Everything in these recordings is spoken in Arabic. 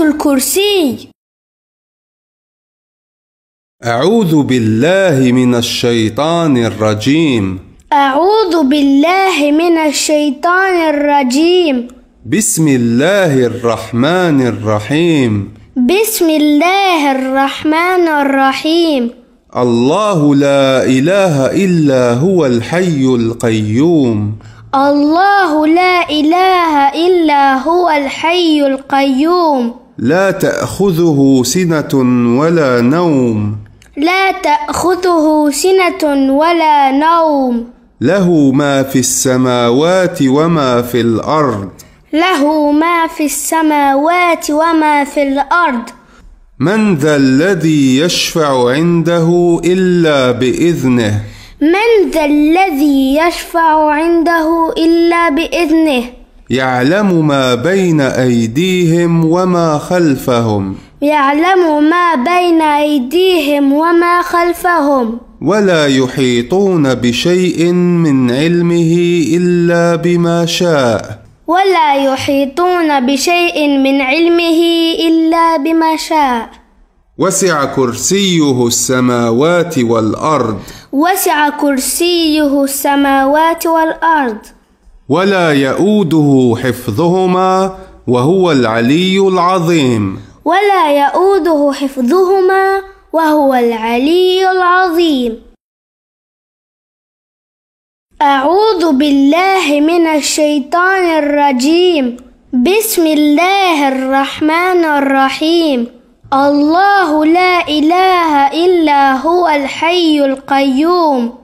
آية الكرسي أعوذ بالله من الشيطان الرجيم أعوذ بالله من الشيطان الرجيم بسم الله الرحمن الرحيم بسم الله الرحمن الرحيم الله لا إله إلا هو الحي القيوم الله لا إله إلا هو الحي القيوم لا تأخذه سنة ولا نوم لا تأخذه سنة ولا نوم له ما في السماوات وما في الأرض له ما في السماوات وما في الأرض من ذا الذي يشفع عنده إلا بإذنه من ذا الذي يشفع عنده إلا بإذنه يعلم ما بين أيديهم وما خلفهم يعلم ما بين أيديهم وما خلفهم ولا يحيطون بشيء من علمه إلا بما شاء ولا يحيطون بشيء من علمه إلا بما شاء وسع كرسيه السماوات والأرض وسع كرسيه السماوات والأرض ولا يؤوده حفظهما وهو العلي العظيم ولا يؤوده حفظهما وهو العلي العظيم أعوذ بالله من الشيطان الرجيم بسم الله الرحمن الرحيم الله لا إله إلا هو الحي القيوم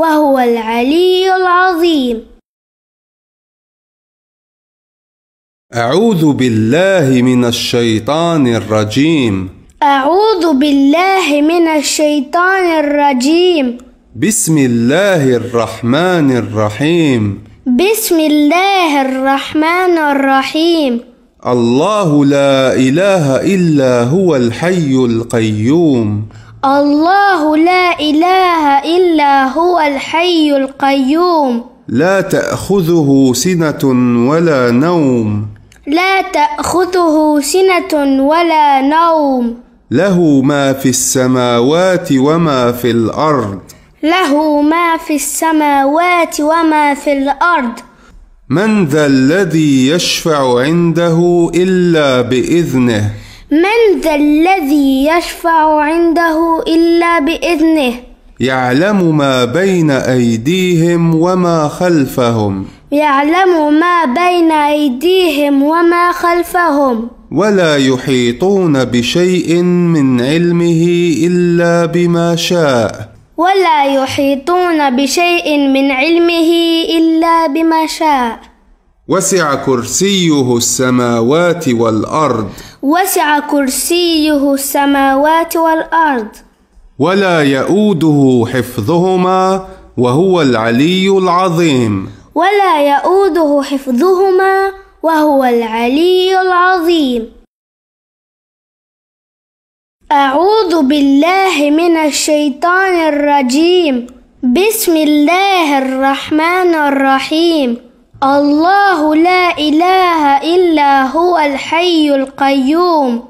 وهو العلي العظيم أعوذ بالله من الشيطان الرجيم أعوذ بالله من الشيطان الرجيم بسم الله الرحمن الرحيم بسم الله الرحمن الرحيم الله لا إله إلا هو الحي القيوم الله لا إله هو الحي القيوم لا تأخذه سنة ولا نوم لا تأخذه سنة ولا نوم له ما في السماوات وما في الأرض له ما في السماوات وما في الأرض من ذا الذي يشفع عنده إلا بإذنه من ذا الذي يشفع عنده إلا بإذنه يعلم ما بين أيديهم وما خلفهم يعلم ما بين أيديهم وما خلفهم ولا يحيطون بشيء من علمه إلا بما شاء ولا يحيطون بشيء من علمه إلا بما شاء وسع كرسيه السماوات والأرض وسع كرسيه السماوات والأرض ولا يؤوده حفظهما وهو العلي العظيم ولا يؤوده حفظهما وهو العلي العظيم أعوذ بالله من الشيطان الرجيم بسم الله الرحمن الرحيم الله لا إله إلا هو الحي القيوم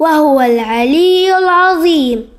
وهو العلي العظيم